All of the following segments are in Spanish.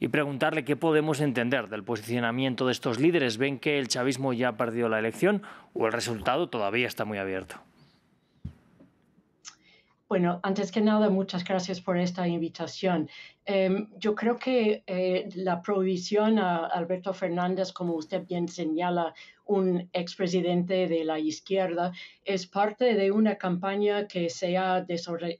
y preguntarle qué podemos entender del posicionamiento de estos líderes. ¿Ven que el chavismo ya ha perdido la elección o el resultado todavía está muy abierto? Bueno, antes que nada, muchas gracias por esta invitación. Em, yo creo que eh, la prohibición a Alberto Fernández, como usted bien señala, un expresidente de la izquierda, es parte de una campaña que se ha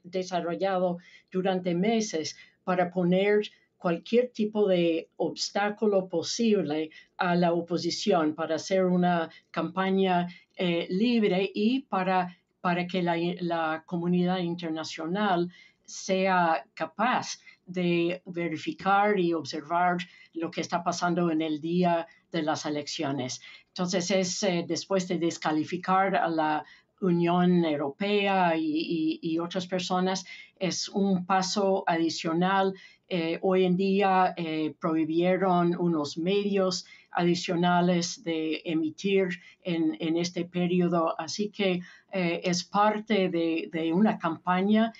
desarrollado durante meses para poner cualquier tipo de obstáculo posible a la oposición para hacer una campaña eh, libre y para, para que la, comunidad internacional sea capaz de verificar y observar lo que está pasando en el día de las elecciones. Entonces es eh, después de descalificar a la Unión Europea y, otras personas, es un paso adicional eh, hoy en día eh, prohibieron unos medios adicionales de emitir en, este periodo. Así que eh, es parte de, una campaña,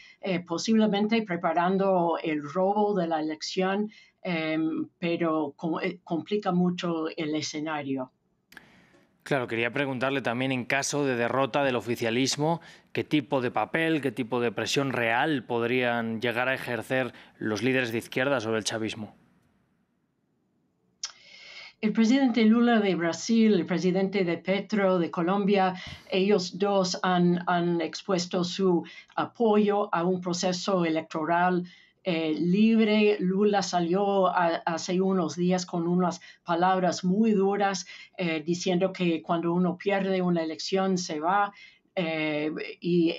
posiblemente preparando el robo de la elección, em, pero complica mucho el escenario. Claro, quería preguntarle también en caso de derrota del oficialismo, qué tipo de papel, qué tipo de presión real podrían llegar a ejercer los líderes de izquierda sobre el chavismo. El presidente Lula de Brasil, el presidente de Petro de Colombia, ellos dos han, expuesto su apoyo a un proceso electoral eh, libre. Lula salió hace unos días con unas palabras muy duras eh, diciendo que cuando uno pierde una elección se va. Eh, y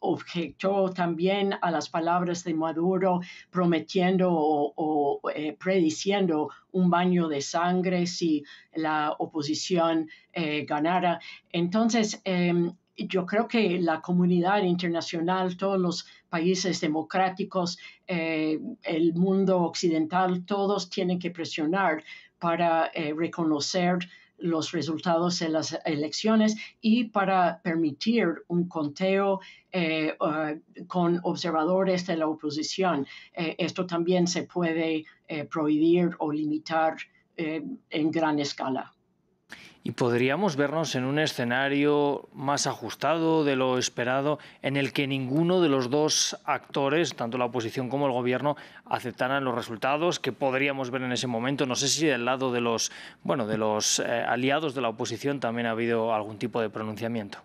objetó también a las palabras de Maduro prometiendo o, prediciendo un baño de sangre si la oposición ganara. Entonces, em, yo creo que la comunidad internacional, todos los países democráticos, eh, el mundo occidental, todos tienen que presionar para eh, reconocer los resultados de las elecciones y para permitir un conteo eh, uh, con observadores de la oposición. esto también se puede prohibir o limitar en gran escala. Y podríamos vernos en un escenario más ajustado de lo esperado, en el que ninguno de los dos actores, tanto la oposición como el gobierno, aceptaran los resultados que podríamos ver en ese momento. No sé si del lado de los, bueno, de los eh, aliados de la oposición también ha habido algún tipo de pronunciamiento.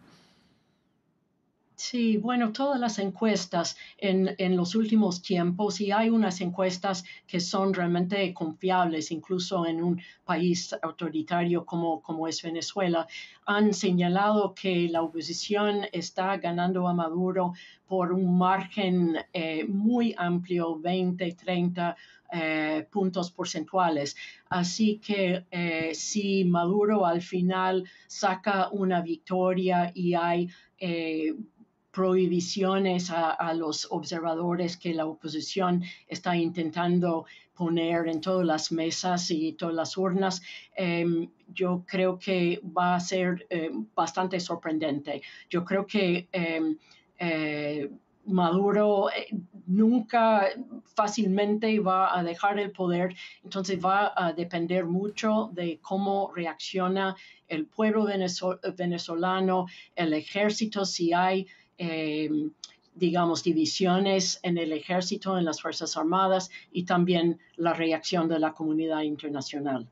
Sí, bueno, todas las encuestas en, en, los últimos tiempos, y hay unas encuestas que son realmente confiables, incluso en un país autoritario como, como es Venezuela, han señalado que la oposición está ganando a Maduro por un margen eh, muy amplio, 20, 30 eh, puntos porcentuales. Así que eh, si Maduro al final saca una victoria y hay eh, prohibiciones a, los observadores que la oposición está intentando poner en todas las mesas y todas las urnas, em, yo creo que va a ser eh, bastante sorprendente. Yo creo que em, eh, Maduro eh, nunca fácilmente va a dejar el poder, entonces va a depender mucho de cómo reacciona el pueblo venezolano, el ejército, si hay eh, digamos, divisiones en el ejército, en las Fuerzas Armadas y también la reacción de la comunidad internacional.